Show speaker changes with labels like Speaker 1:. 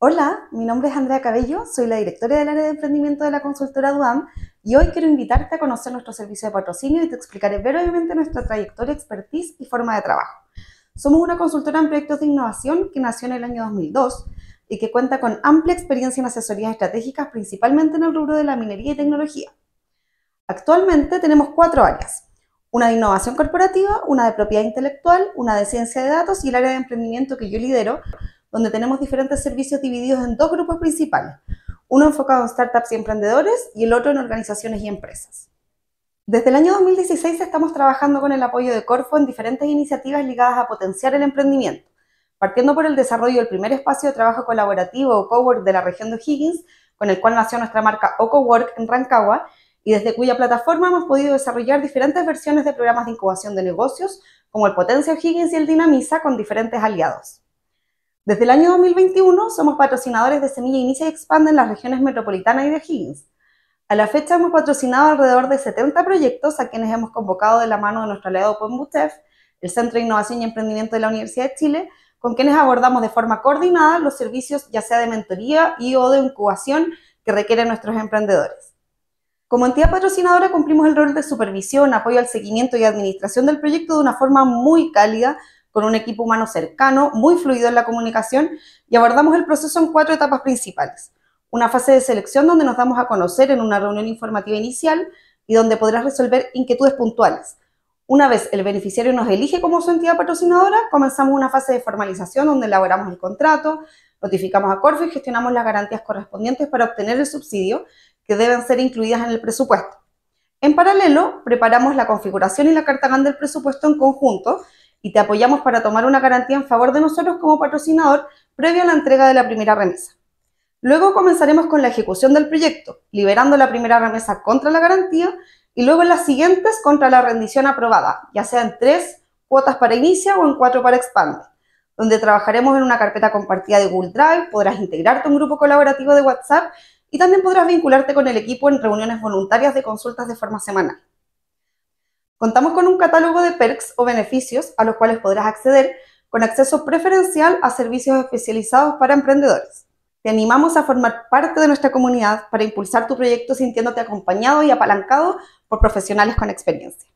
Speaker 1: Hola, mi nombre es Andrea Cabello, soy la directora del área de emprendimiento de la consultora DUAM y hoy quiero invitarte a conocer nuestro servicio de patrocinio y te explicaré brevemente nuestra trayectoria, expertise y forma de trabajo. Somos una consultora en proyectos de innovación que nació en el año 2002 y que cuenta con amplia experiencia en asesorías estratégicas, principalmente en el rubro de la minería y tecnología. Actualmente tenemos cuatro áreas, una de innovación corporativa, una de propiedad intelectual, una de ciencia de datos y el área de emprendimiento que yo lidero, donde tenemos diferentes servicios divididos en dos grupos principales, uno enfocado en startups y emprendedores y el otro en organizaciones y empresas. Desde el año 2016 estamos trabajando con el apoyo de Corfo en diferentes iniciativas ligadas a potenciar el emprendimiento, partiendo por el desarrollo del primer espacio de trabajo colaborativo o cowork de la región de Higgins, con el cual nació nuestra marca OcoWork en Rancagua, y desde cuya plataforma hemos podido desarrollar diferentes versiones de programas de incubación de negocios, como el Potencia Higgins y el Dinamisa, con diferentes aliados. Desde el año 2021 somos patrocinadores de Semilla Inicia y Expande en las regiones metropolitanas y de Higgins. A la fecha hemos patrocinado alrededor de 70 proyectos a quienes hemos convocado de la mano de nuestro aliado POMBUTEF, el Centro de Innovación y Emprendimiento de la Universidad de Chile, con quienes abordamos de forma coordinada los servicios ya sea de mentoría y o de incubación que requieren nuestros emprendedores. Como entidad patrocinadora cumplimos el rol de supervisión, apoyo al seguimiento y administración del proyecto de una forma muy cálida, con un equipo humano cercano, muy fluido en la comunicación y abordamos el proceso en cuatro etapas principales. Una fase de selección donde nos damos a conocer en una reunión informativa inicial y donde podrás resolver inquietudes puntuales. Una vez el beneficiario nos elige como su entidad patrocinadora, comenzamos una fase de formalización donde elaboramos el contrato, notificamos a Corfu y gestionamos las garantías correspondientes para obtener el subsidio que deben ser incluidas en el presupuesto. En paralelo, preparamos la configuración y la carta del presupuesto en conjunto y te apoyamos para tomar una garantía en favor de nosotros como patrocinador previo a la entrega de la primera remesa. Luego comenzaremos con la ejecución del proyecto, liberando la primera remesa contra la garantía y luego las siguientes contra la rendición aprobada, ya sea en tres cuotas para inicia o en cuatro para expande, donde trabajaremos en una carpeta compartida de Google Drive, podrás integrarte a un grupo colaborativo de WhatsApp y también podrás vincularte con el equipo en reuniones voluntarias de consultas de forma semanal. Contamos con un catálogo de perks o beneficios a los cuales podrás acceder con acceso preferencial a servicios especializados para emprendedores. Te animamos a formar parte de nuestra comunidad para impulsar tu proyecto sintiéndote acompañado y apalancado por profesionales con experiencia.